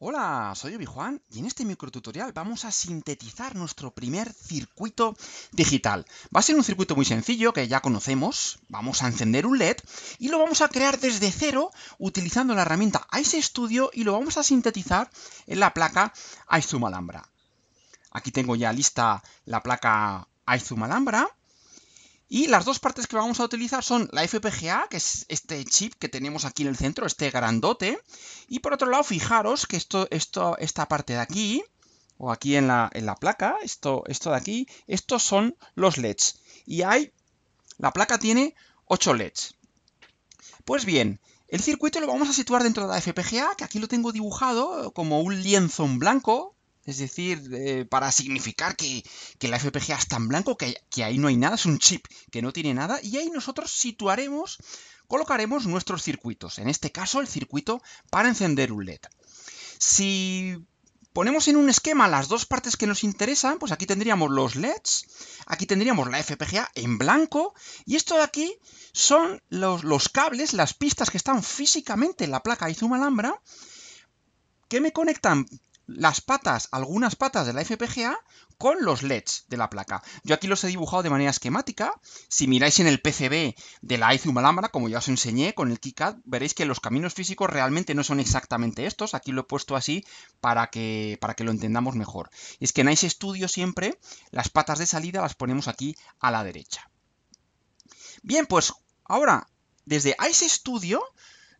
Hola, soy Obi-Juan y en este microtutorial vamos a sintetizar nuestro primer circuito digital. Va a ser un circuito muy sencillo que ya conocemos. Vamos a encender un LED y lo vamos a crear desde cero utilizando la herramienta Ice Studio y lo vamos a sintetizar en la placa Zoom Alhambra. Aquí tengo ya lista la placa Zoom Alhambra y las dos partes que vamos a utilizar son la FPGA, que es este chip que tenemos aquí en el centro, este grandote. Y por otro lado, fijaros que esto, esto, esta parte de aquí, o aquí en la, placa, esto, esto de aquí, estos son los LEDs. Y hay, la placa tiene 8 LEDs. Pues bien, el circuito lo vamos a situar dentro de la FPGA, que aquí lo tengo dibujado como un lienzo en blanco, es decir, eh, para significar que, la FPGA está en blanco que, ahí no hay nada, es un chip que no tiene nada, y ahí nosotros situaremos, colocaremos nuestros circuitos, en este caso el circuito para encender un LED. Si ponemos en un esquema las dos partes que nos interesan, pues aquí tendríamos los LEDs, aquí tendríamos la FPGA en blanco, y esto de aquí son los, cables, las pistas que están físicamente en la placa Izuma Alhambra, que me conectan las patas, algunas patas de la FPGA con los LEDs de la placa. Yo aquí los he dibujado de manera esquemática. Si miráis en el PCB de la Izium Alhambra, como ya os enseñé con el KiCad, veréis que los caminos físicos realmente no son exactamente estos. Aquí lo he puesto así para que, para que lo entendamos mejor. es que en Ice Studio siempre las patas de salida las ponemos aquí a la derecha. Bien, pues ahora desde Ice Studio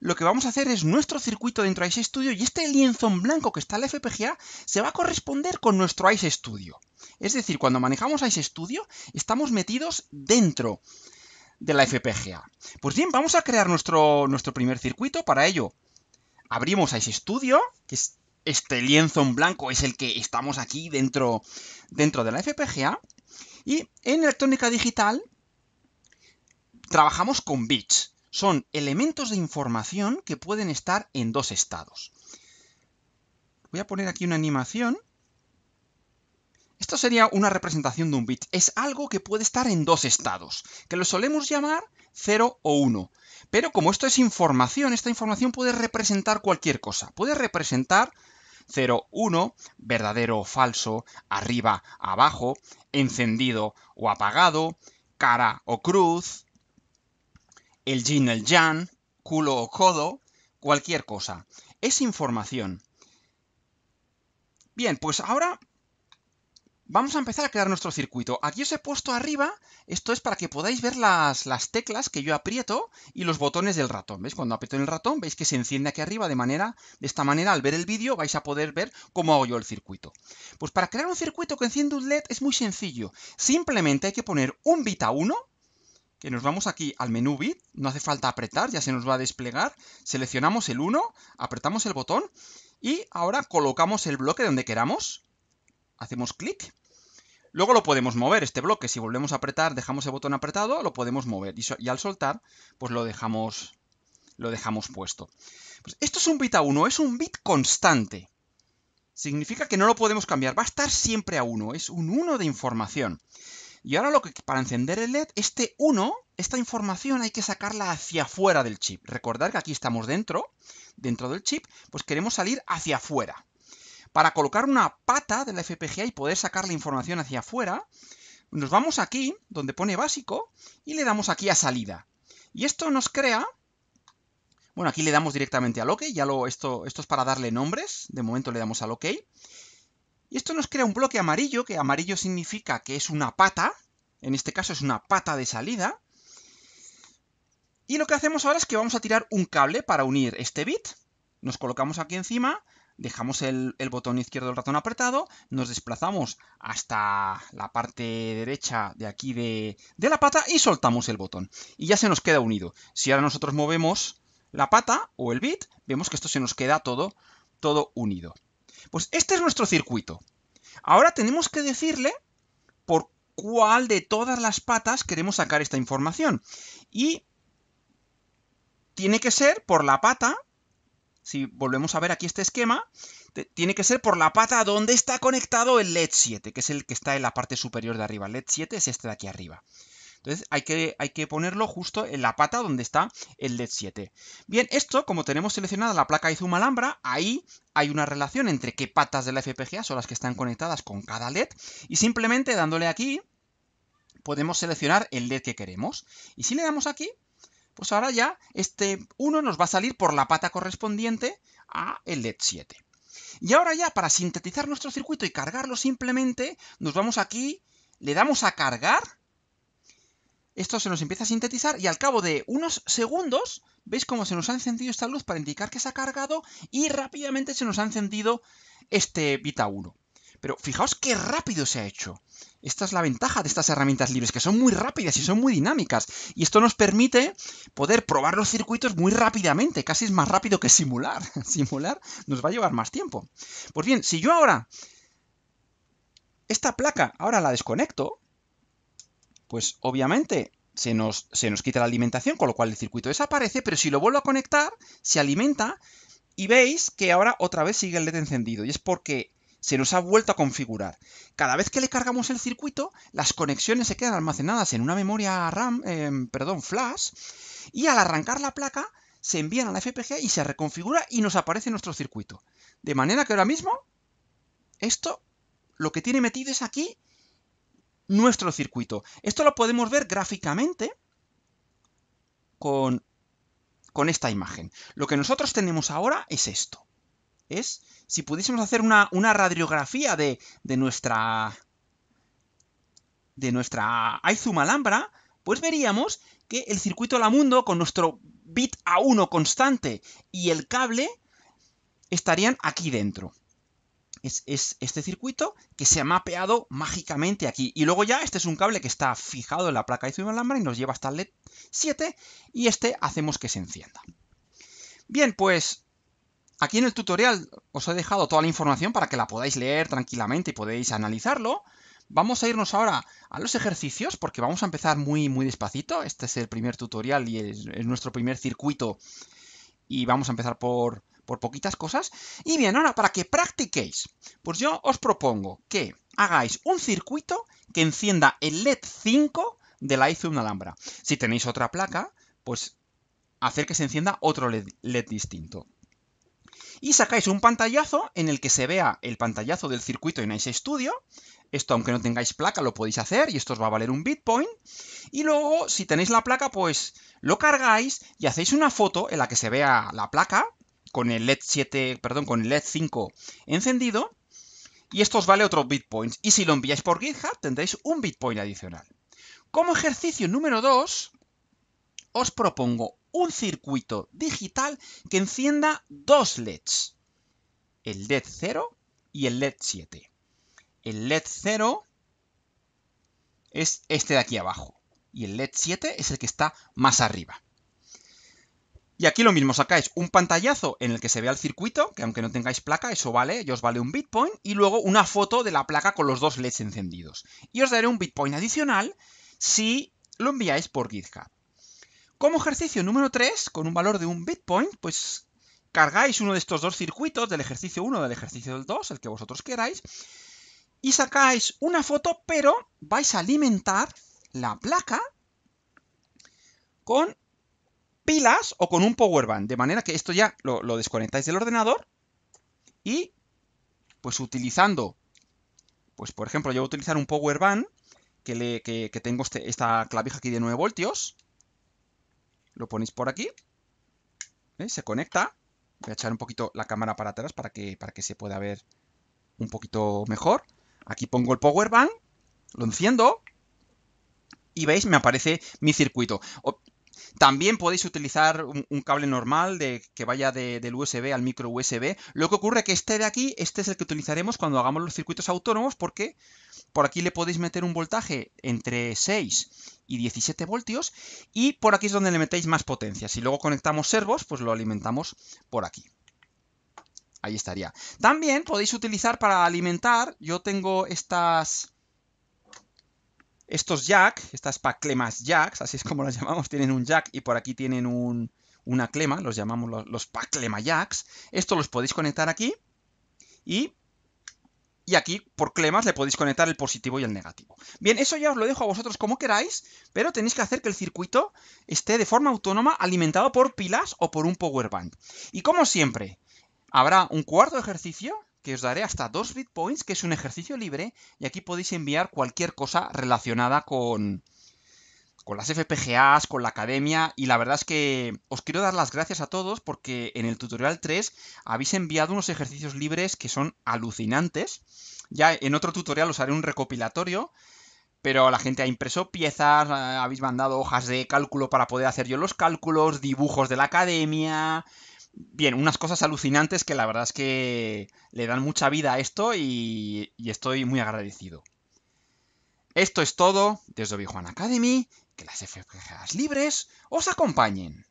lo que vamos a hacer es nuestro circuito dentro de Ice Studio y este lienzo en blanco que está en la FPGA se va a corresponder con nuestro Ice Studio. Es decir, cuando manejamos Ice Studio estamos metidos dentro de la FPGA. Pues bien, vamos a crear nuestro, nuestro primer circuito. Para ello, abrimos Ice Studio, que es este lienzo en blanco es el que estamos aquí dentro, dentro de la FPGA. Y en electrónica digital trabajamos con bits son elementos de información que pueden estar en dos estados. Voy a poner aquí una animación. Esto sería una representación de un bit. Es algo que puede estar en dos estados, que lo solemos llamar 0 o 1. Pero como esto es información, esta información puede representar cualquier cosa. Puede representar 0, 1, verdadero o falso, arriba, abajo, encendido o apagado, cara o cruz, el yin, el yang, culo o codo, cualquier cosa. Es información. Bien, pues ahora vamos a empezar a crear nuestro circuito. Aquí os he puesto arriba, esto es para que podáis ver las, teclas que yo aprieto y los botones del ratón. ¿Veis? Cuando aprieto en el ratón, veis que se enciende aquí arriba de manera, de esta manera, al ver el vídeo vais a poder ver cómo hago yo el circuito. Pues para crear un circuito que enciende un LED es muy sencillo. Simplemente hay que poner un bit a 1, que nos vamos aquí al menú Bit, no hace falta apretar, ya se nos va a desplegar, seleccionamos el 1, apretamos el botón y ahora colocamos el bloque donde queramos, hacemos clic, luego lo podemos mover este bloque, si volvemos a apretar, dejamos el botón apretado, lo podemos mover y, al soltar, pues lo dejamos, lo dejamos puesto. Pues esto es un bit a 1, es un bit constante. Significa que no lo podemos cambiar, va a estar siempre a 1, es un 1 de información. Y ahora lo que para encender el LED, este 1, esta información hay que sacarla hacia afuera del chip. Recordar que aquí estamos dentro, dentro del chip, pues queremos salir hacia afuera. Para colocar una pata de la FPGA y poder sacar la información hacia afuera, nos vamos aquí, donde pone básico, y le damos aquí a salida. Y esto nos crea... Bueno, aquí le damos directamente al OK, ya lo, esto, esto es para darle nombres, de momento le damos al OK. Y esto nos crea un bloque amarillo, que amarillo significa que es una pata, en este caso es una pata de salida. Y lo que hacemos ahora es que vamos a tirar un cable para unir este bit. Nos colocamos aquí encima, dejamos el, botón izquierdo del ratón apretado, nos desplazamos hasta la parte derecha de aquí de, de la pata y soltamos el botón. Y ya se nos queda unido. Si ahora nosotros movemos la pata o el bit, vemos que esto se nos queda todo, todo unido. Pues este es nuestro circuito. Ahora tenemos que decirle por cuál de todas las patas queremos sacar esta información. Y tiene que ser por la pata, si volvemos a ver aquí este esquema, tiene que ser por la pata donde está conectado el LED 7, que es el que está en la parte superior de arriba. El LED 7 es este de aquí arriba. Entonces hay que, ponerlo justo en la pata donde está el LED 7. Bien, esto, como tenemos seleccionada la placa Izuma Alhambra, ahí hay una relación entre qué patas de la FPGA son las que están conectadas con cada LED, y simplemente dándole aquí podemos seleccionar el LED que queremos. Y si le damos aquí, pues ahora ya este 1 nos va a salir por la pata correspondiente a el LED 7. Y ahora ya, para sintetizar nuestro circuito y cargarlo simplemente, nos vamos aquí, le damos a cargar, esto se nos empieza a sintetizar y al cabo de unos segundos, ¿veis cómo se nos ha encendido esta luz para indicar que se ha cargado? Y rápidamente se nos ha encendido este Vita 1. Pero fijaos qué rápido se ha hecho. Esta es la ventaja de estas herramientas libres, que son muy rápidas y son muy dinámicas. Y esto nos permite poder probar los circuitos muy rápidamente, casi es más rápido que simular. Simular nos va a llevar más tiempo. Pues bien, si yo ahora esta placa, ahora la desconecto, pues obviamente se nos, se nos quita la alimentación, con lo cual el circuito desaparece, pero si lo vuelvo a conectar, se alimenta y veis que ahora otra vez sigue el LED encendido y es porque se nos ha vuelto a configurar. Cada vez que le cargamos el circuito, las conexiones se quedan almacenadas en una memoria RAM, em, perdón, flash, y al arrancar la placa se envían a la FPG y se reconfigura y nos aparece nuestro circuito. De manera que ahora mismo, esto lo que tiene metido es aquí nuestro circuito. Esto lo podemos ver gráficamente con, con esta imagen. Lo que nosotros tenemos ahora es esto. Es, si pudiésemos hacer una, radiografía de, de, nuestra de nuestra Alhambra, pues veríamos que el circuito mundo con nuestro bit A1 constante y el cable estarían aquí dentro es, este circuito que se ha mapeado mágicamente aquí. Y luego ya este es un cable que está fijado en la placa de zoom lámpara y nos lleva hasta el LED 7 y este hacemos que se encienda. Bien, pues aquí en el tutorial os he dejado toda la información para que la podáis leer tranquilamente y podéis analizarlo. Vamos a irnos ahora a los ejercicios porque vamos a empezar muy, muy despacito. Este es el primer tutorial y es nuestro primer circuito y vamos a empezar por por poquitas cosas. Y bien, ahora para que practiquéis, pues yo os propongo que hagáis un circuito que encienda el LED 5 de la e una Alhambra. Si tenéis otra placa, pues hacer que se encienda otro LED, distinto y sacáis un pantallazo en el que se vea el pantallazo del circuito en Ice Studio. Esto, aunque no tengáis placa, lo podéis hacer y esto os va a valer un bitpoint, Y luego, si tenéis la placa, pues lo cargáis y hacéis una foto en la que se vea la placa con el LED 7, perdón, con LED 5 encendido, y esto os vale otro bitpoint Y si lo enviáis por GitHub, tendréis un bitpoint adicional. Como ejercicio número 2, os propongo un circuito digital que encienda dos LEDs, el LED 0 y el LED 7. El LED 0 es este de aquí abajo y el LED 7 es el que está más arriba. Y aquí lo mismo, sacáis un pantallazo en el que se vea el circuito, que aunque no tengáis placa, eso vale, ya os vale un bitcoin, y luego una foto de la placa con los dos LEDs encendidos. Y os daré un bitcoin adicional si lo enviáis por GitHub. Como ejercicio número 3, con un valor de un bitpoint, pues cargáis uno de estos dos circuitos, del ejercicio 1 del ejercicio 2, el que vosotros queráis, y sacáis una foto, pero vais a alimentar la placa con pilas o con un power bank, de manera que esto ya lo, desconectáis del ordenador y pues utilizando, pues por ejemplo yo voy a utilizar un power bank que, le, que, tengo este, esta clavija aquí de 9 voltios, lo ponéis por aquí, se conecta, voy a echar un poquito la cámara para atrás para que, para que se pueda ver un poquito mejor, aquí pongo el power bank, lo enciendo y veis me aparece mi circuito. También podéis utilizar un, cable normal de, que vaya del USB al micro USB. Lo que ocurre que este de aquí, este es el que utilizaremos cuando hagamos los circuitos autónomos porque por aquí le podéis meter un voltaje entre 6 y 17 voltios y por aquí es donde le metéis más potencia. Si luego conectamos servos, pues lo alimentamos por aquí. Ahí estaría. También podéis utilizar para alimentar, yo tengo estas estos jack, estas paclemas jacks, así es como las llamamos, tienen un jack y por aquí tienen un, una clema, los llamamos los, los paclema jacks. Esto los podéis conectar aquí y, y aquí por clemas le podéis conectar el positivo y el negativo. Bien, eso ya os lo dejo a vosotros como queráis, pero tenéis que hacer que el circuito esté de forma autónoma alimentado por pilas o por un power band Y como siempre, habrá un cuarto ejercicio que os daré hasta dos bitpoints, que es un ejercicio libre, y aquí podéis enviar cualquier cosa relacionada con, con las FPGAs, con la academia, y la verdad es que os quiero dar las gracias a todos porque en el tutorial 3 habéis enviado unos ejercicios libres que son alucinantes. Ya en otro tutorial os haré un recopilatorio, pero la gente ha impreso piezas, habéis mandado hojas de cálculo para poder hacer yo los cálculos, dibujos de la academia, Bien, unas cosas alucinantes que la verdad es que le dan mucha vida a esto y, estoy muy agradecido. Esto es todo desde obi Academy. Que las FPGAs libres os acompañen.